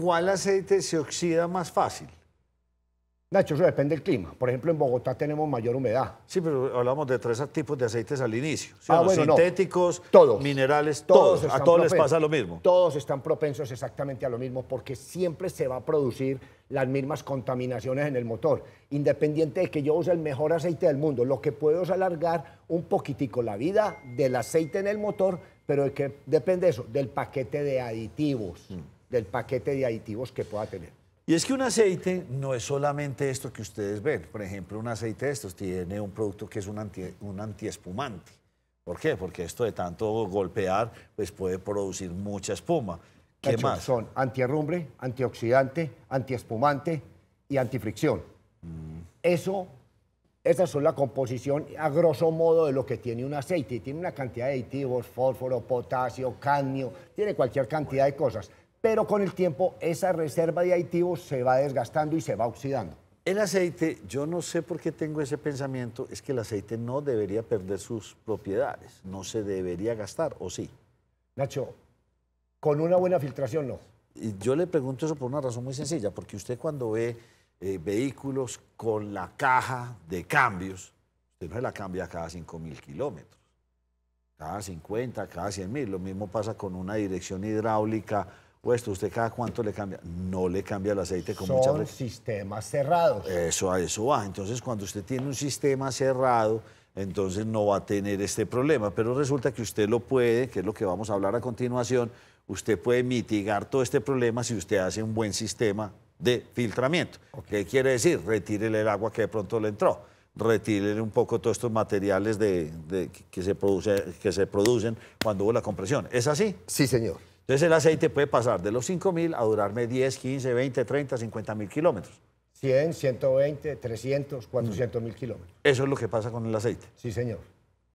¿cuál aceite se oxida más fácil? Nacho, eso depende del clima. Por ejemplo, en Bogotá tenemos mayor humedad. Sí, pero hablamos de tres tipos de aceites al inicio. Los ah, sintéticos, minerales, todos. A todos les pasa lo mismo. Todos están propensos exactamente a lo mismo porque siempre se va a producir las mismas contaminaciones en el motor. Independiente de que yo use el mejor aceite del mundo, lo que puedo es alargar un poquitico la vida del aceite en el motor, pero que depende eso, del paquete de aditivos. Mm del paquete de aditivos que pueda tener. Y es que un aceite no es solamente esto que ustedes ven. Por ejemplo, un aceite de estos tiene un producto que es un, anti, un antiespumante. ¿Por qué? Porque esto de tanto golpear pues puede producir mucha espuma. ¿Qué más? Son antierrumbre antioxidante, antiespumante y antifricción. Mm. Eso, esas son la composición a grosso modo de lo que tiene un aceite. Tiene una cantidad de aditivos, fósforo, potasio, cadmio, tiene cualquier cantidad de cosas pero con el tiempo esa reserva de aditivos se va desgastando y se va oxidando. El aceite, yo no sé por qué tengo ese pensamiento, es que el aceite no debería perder sus propiedades, no se debería gastar, ¿o sí? Nacho, con una buena filtración no. Y yo le pregunto eso por una razón muy sencilla, porque usted cuando ve eh, vehículos con la caja de cambios, usted no se la cambia cada 5.000 mil kilómetros, cada 50, cada 100.000, lo mismo pasa con una dirección hidráulica Puesto, ¿usted cada cuánto le cambia? No le cambia el aceite con Son mucha Son sistemas cerrados. Eso, a eso va. Entonces, cuando usted tiene un sistema cerrado, entonces no va a tener este problema. Pero resulta que usted lo puede, que es lo que vamos a hablar a continuación, usted puede mitigar todo este problema si usted hace un buen sistema de filtramiento. ¿Qué quiere decir? Retírele el agua que de pronto le entró Retírele un poco todos estos materiales de, que, se produce, que se producen cuando hubo la compresión. ¿Es así? Sí, señor. Entonces el aceite puede pasar de los 5.000 a durarme 10, 15, 20, 30, 50 mil kilómetros. 100, 120, 300, 400 mil kilómetros. Eso es lo que pasa con el aceite. Sí, señor.